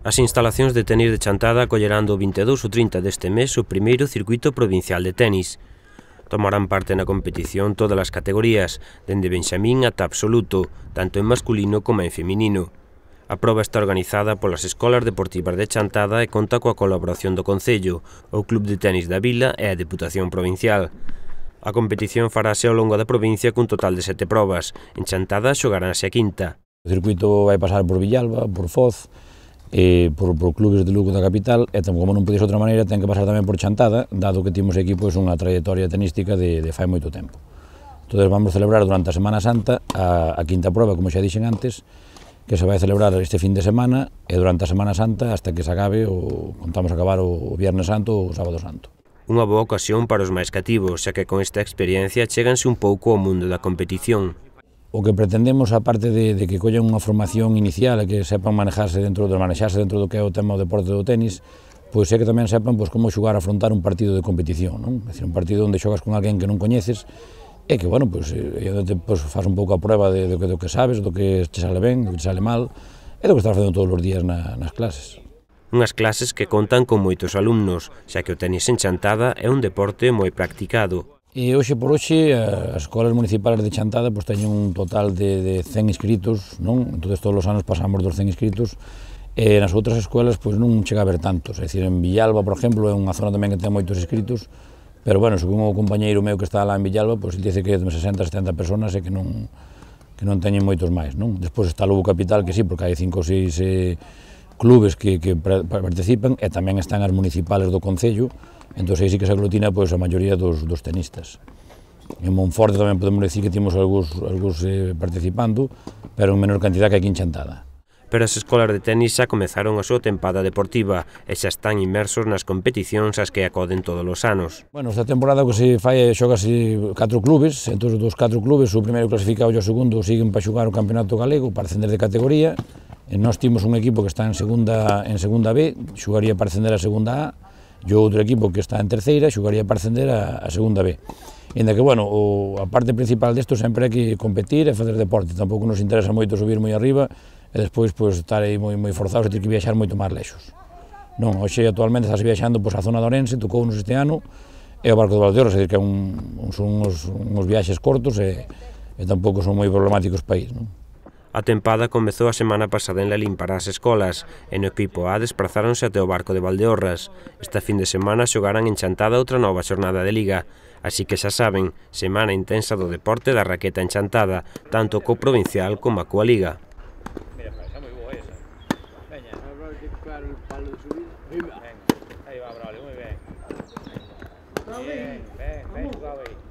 As instalacións de tenis de Chantada acollerán do 22 ou 30 deste mes o primeiro circuito provincial de tenis. Tomarán parte na competición todas as categorías, dende Benxamín ata absoluto, tanto en masculino como en feminino. A proba está organizada polas Escolas Deportivas de Chantada e conta coa colaboración do Concello, o Club de Tenis da Vila e a Deputación Provincial. A competición farase ao longo da provincia cun total de sete probas. En Chantada xogaránse a quinta. O circuito vai pasar por Villalba, por Foz, eh, por, por clubes de Lugo da capital e tamo como non podes outra maneira ten que pasar tamén por Chantada dado que temos aquí pois, unha trayectoria tenística de, de fai moito tempo entón vamos celebrar durante a Semana Santa a, a quinta prova como xa dixen antes que se vai celebrar este fin de semana e durante a Semana Santa hasta que se acabe o contamos acabar o Viernes Santo ou o Sábado Santo Unha boa ocasión para os máis cativos, xa que con esta experiencia cheganse un pouco ao mundo da competición. O que pretendemos, aparte de, de que collan unha formación inicial e que sepan manejarse dentro de manexarse dentro do que é o tema do deporte do tenis, pois é que tamén sepan pois, como xogar a afrontar un partido de competición, non? É dicir, un partido onde xogas con alguén que non coñeces e que, bueno, pois, é onde te pois, faz un pouco a prueba de, do, que, do que sabes, do que te sale ben, do que te sale mal, e do que estás facendo todos os días na, nas clases. Unhas clases que contan con moitos alumnos, xa que o tenis enchantada é un deporte moi practicado. E hoxe por hoxe eh, as escolas municipais de Chantada pois, teñen un total de, de 100 inscritos, non? Entón todos os anos pasamos dos 100 inscritos e nas outras escolas pois non chega a haber tantos, é dicir, en Villalba, por exemplo, é unha zona tamén que ten moitos inscritos, pero bueno, según o compañeiro meu que está lá en Villalba, pois ele dice que 60, 70 personas e que non que non teñen moitos máis, non? Despois está Lugo Capital, que sí, porque hai cinco ou seis eh, clubes que, que participan e tamén están as municipales do Concello, entón aí sí que se aglutina pois, a maioría dos, dos tenistas. En Monforte tamén podemos decir que temos algúns, algúns eh, participando, pero en menor cantidad que aquí en Chantada. Pero as escolas de tenis xa comezaron a súa tempada deportiva e xa están inmersos nas competicións as que acoden todos os anos. Bueno, esta temporada que se fai xogase catro clubes, entón dos catro clubes o primeiro clasificado e o segundo siguen para xogar o campeonato galego para ascender de categoría. E nós timos un equipo que está en segunda en segunda B, xogaría para ascender a segunda A, e outro equipo que está en terceira xogaría para ascender a, a segunda B. Inda que, bueno, o, a parte principal desto sempre é que competir e facer deporte, tampouco nos interesa moito subir moi arriba e despois pois, estar aí moi, moi forzados e ter que viaxar moito máis lexos. Non, hoxe actualmente estás viaxando pois, a zona de Orense, tocounos este ano, e o barco de Valdeor, é que é un, un, son uns, uns viaxes cortos e, e tampouco son moi problemáticos país. Non? A tempada comezou a semana pasada en la limpar as escolas e no equipo A desprazáronse até o barco de Valdeorras. Esta fin de semana xogarán en Chantada outra nova xornada de Liga. Así que xa saben, semana intensa do deporte da raqueta en Chantada, tanto co provincial como a coa Liga. Mira, parece moi esa. Veña, palo de subida. aí va moi ben. ben, ben, jugado